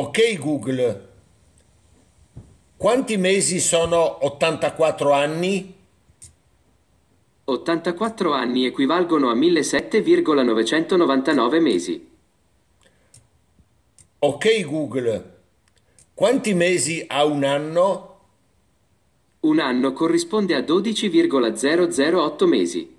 Ok Google, quanti mesi sono 84 anni? 84 anni equivalgono a 17,999 mesi. Ok Google, quanti mesi ha un anno? Un anno corrisponde a 12,008 mesi.